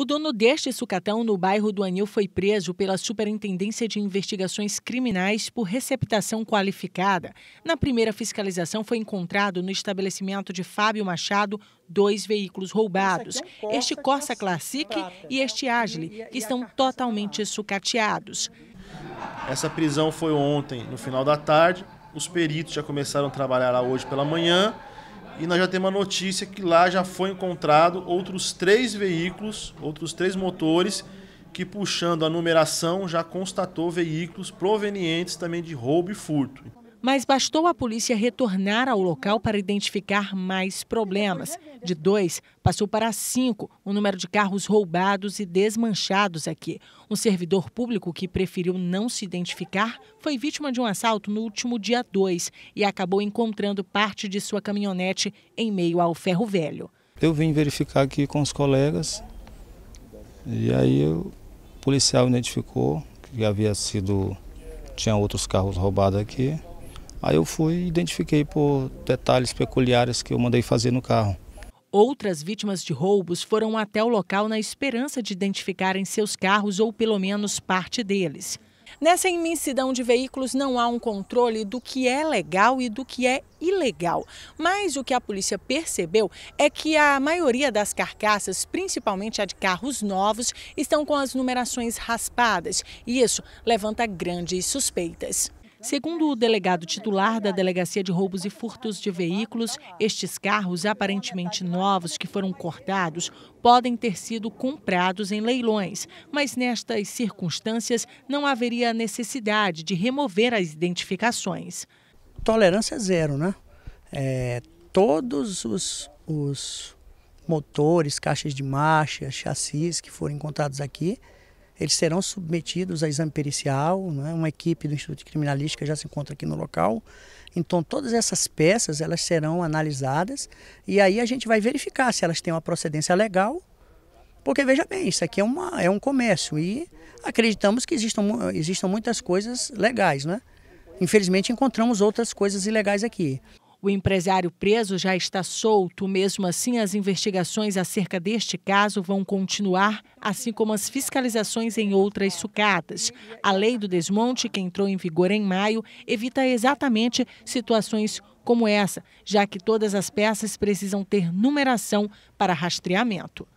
O dono deste sucatão no bairro do Anil foi preso pela Superintendência de Investigações Criminais por receptação qualificada. Na primeira fiscalização foi encontrado no estabelecimento de Fábio Machado dois veículos roubados, é um Corsa, este Corsa Classic e este Agile, que estão totalmente sucateados. Essa prisão foi ontem, no final da tarde. Os peritos já começaram a trabalhar lá hoje pela manhã. E nós já temos a notícia que lá já foi encontrado outros três veículos, outros três motores, que puxando a numeração já constatou veículos provenientes também de roubo e furto. Mas bastou a polícia retornar ao local para identificar mais problemas. De dois, passou para cinco o número de carros roubados e desmanchados aqui. Um servidor público que preferiu não se identificar foi vítima de um assalto no último dia 2 e acabou encontrando parte de sua caminhonete em meio ao ferro velho. Eu vim verificar aqui com os colegas e aí o policial identificou que havia sido. tinha outros carros roubados aqui. Aí eu fui e identifiquei por detalhes peculiares que eu mandei fazer no carro. Outras vítimas de roubos foram até o local na esperança de identificarem seus carros ou pelo menos parte deles. Nessa imensidão de veículos não há um controle do que é legal e do que é ilegal. Mas o que a polícia percebeu é que a maioria das carcaças, principalmente a de carros novos, estão com as numerações raspadas e isso levanta grandes suspeitas. Segundo o delegado titular da Delegacia de Roubos e Furtos de Veículos, estes carros aparentemente novos que foram cortados podem ter sido comprados em leilões, mas nestas circunstâncias não haveria necessidade de remover as identificações. Tolerância zero, né? É, todos os, os motores, caixas de marcha, chassis que foram encontrados aqui eles serão submetidos a exame pericial, né? uma equipe do Instituto de Criminalística já se encontra aqui no local. Então todas essas peças elas serão analisadas e aí a gente vai verificar se elas têm uma procedência legal, porque veja bem, isso aqui é, uma, é um comércio e acreditamos que existam, existam muitas coisas legais, né? Infelizmente encontramos outras coisas ilegais aqui. O empresário preso já está solto, mesmo assim, as investigações acerca deste caso vão continuar, assim como as fiscalizações em outras sucatas. A lei do desmonte, que entrou em vigor em maio, evita exatamente situações como essa, já que todas as peças precisam ter numeração para rastreamento.